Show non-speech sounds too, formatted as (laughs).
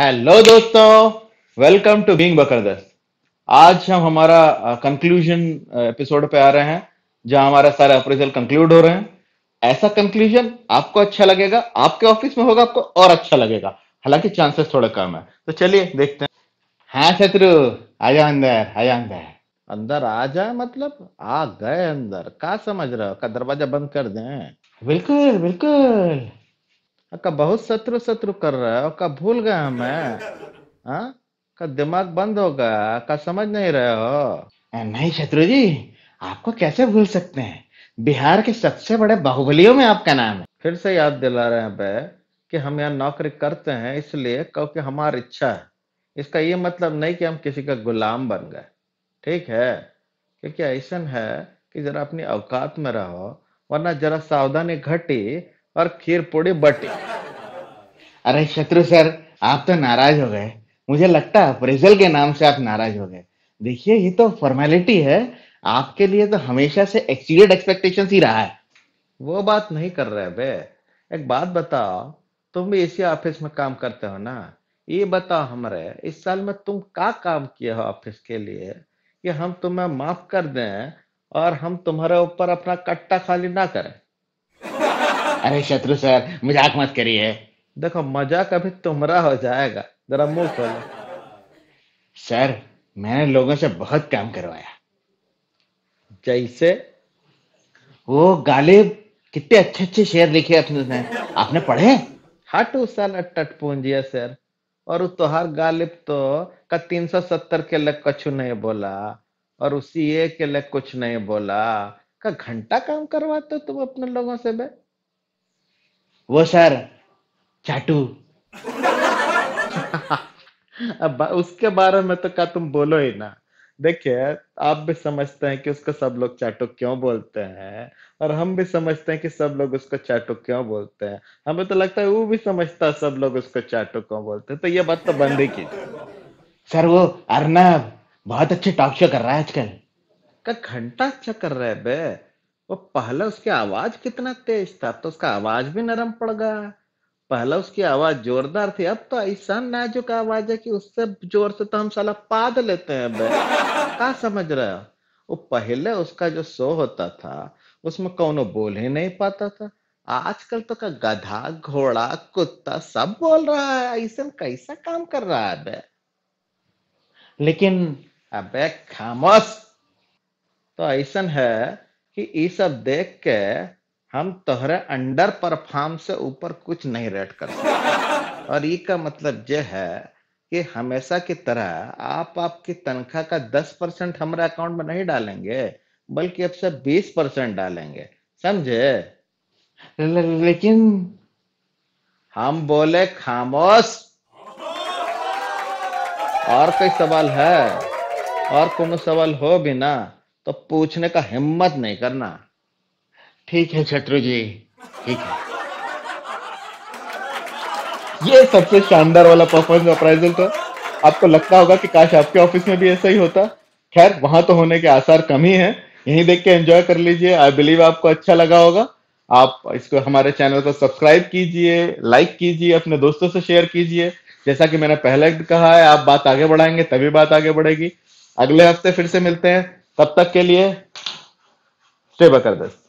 Hello दोस्तों welcome to being बकरदस आज हम हमारा कंक्लूजन एपिसोड पे आ रहे हैं जहां हमारा सारे अप्रेजल कंक्लूड हो रहे हैं ऐसा कंक्लूजन आपको अच्छा लगेगा आपके ऑफिस में होगा आपको और अच्छा लगेगा हालांकि चांसेस थोड़ा कम है तो चलिए देखते हैं हाँ शत्रु आया अंदर आया अंदर अंदर आ जाए मतलब आ गए अंदर का समझ रहे हो का दरवाजा बंद कर दें बिल्कुल बिल्कुल का बहुत शत्रु शत्रु कर रहा है का भूल गए हमें (laughs) हाँ? का दिमाग बंद हो गया का समझ नहीं रहे हो नहीं शत्रु जी आपको कैसे भूल सकते हैं बिहार के सबसे बड़े बाहुबलियों में आपका नाम है फिर से याद दिला रहे हैं बे कि हम यहाँ नौकरी करते हैं इसलिए क्योंकि हमारी इच्छा है इसका ये मतलब नहीं कि हम किसी का गुलाम बन गए ठीक है क्योंकि ऐसा है कि जरा अपनी अवकात में रहो वरना जरा सावधानी घटी और खीर पूड़ी बटी अरे शत्रु सर आप तो नाराज हो गए मुझे लगता है अप्रेजल के नाम से आप नाराज हो गए देखिए ये तो फॉर्मेलिटी है आपके लिए तो हमेशा से एक्सीडेड एक्सपेक्टेशन ही रहा है वो बात नहीं कर रहे बे एक बात बताओ तुम भी इसी ऑफिस में काम करते हो ना ये बताओ हमारे इस साल में तुम का काम किए हो ऑफिस के लिए कि हम तुम्हें माफ कर दें और हम तुम्हारे ऊपर अपना कट्टा खाली ना करें अरे शत्रु सर मजाक मत करिए देखो मजाक अभी तुमरा हो जाएगा जरा मुंह खोलो सर मैंने लोगों से बहुत काम करवाया जैसे वो गालिब कितने अच्छे अच्छे शेर लिखे अपने आपने पढ़े हट उस साल अट पूंजिया सर और तोहार गालिब तो का तीन सौ सत्तर के लिए कुछ नहीं बोला और उसी एक के लिए कुछ नहीं बोला का घंटा काम करवाते तुम अपने लोगों से भाई वो सर चाटू अब उसके बारे में तो क्या तुम बोलो ही ना देखिए आप भी समझते हैं कि उसको सब लोग चाटू क्यों बोलते हैं और हम भी समझते हैं कि सब लोग उसको चाटू क्यों बोलते हैं हमें तो लगता है वो भी समझता है सब लोग उसको चाटू क्यों बोलते हैं तो ये बात तो बंद ही की सर वो अर्नब बहुत अच्छे टॉक शो कर रहा है आजकल का घंटा अच्छा कर रहा है बे वो पहले उसकी आवाज कितना तेज था तो उसका आवाज भी नरम पड़ गया पहले उसकी आवाज जोरदार थी अब तो ऐसा नाजुक आवाज है कि उससे जोर से तो हम साला पाद लेते हैं बे (laughs) क्या समझ रहे हो वो पहले उसका जो शो होता था उसमें कौनो बोल ही नहीं पाता था आजकल तो का गधा घोड़ा कुत्ता सब बोल रहा है ऐसे में कैसा काम कर रहा है बे लेकिन अबे खामोश तो ऐसा है कि ये सब देख के हम तोहरे अंडर परफॉर्म से ऊपर कुछ नहीं रेट कर सकते (laughs) और ये का मतलब यह है कि हमेशा की तरह आप आपकी तनख्वाह का 10 परसेंट हमारे अकाउंट में नहीं डालेंगे बल्कि अब से 20 परसेंट डालेंगे समझे लेकिन हम बोले खामोश और कोई सवाल है और कोई सवाल हो भी ना तो पूछने का हिम्मत नहीं करना ठीक है शत्रु जी ठीक है ये सबसे शानदार वाला परफॉर्मेंस अप्राइजल था आपको लगता होगा कि काश आपके ऑफिस में भी ऐसा ही होता खैर वहां तो होने के आसार कम ही है यही देख के एंजॉय कर लीजिए आई बिलीव आपको अच्छा लगा होगा आप इसको हमारे चैनल को सब्सक्राइब कीजिए लाइक कीजिए अपने दोस्तों से शेयर कीजिए जैसा कि मैंने पहले कहा है आप बात आगे बढ़ाएंगे तभी बात आगे बढ़ेगी अगले हफ्ते फिर से मिलते हैं तब तक के लिए स्टे बकर दस्त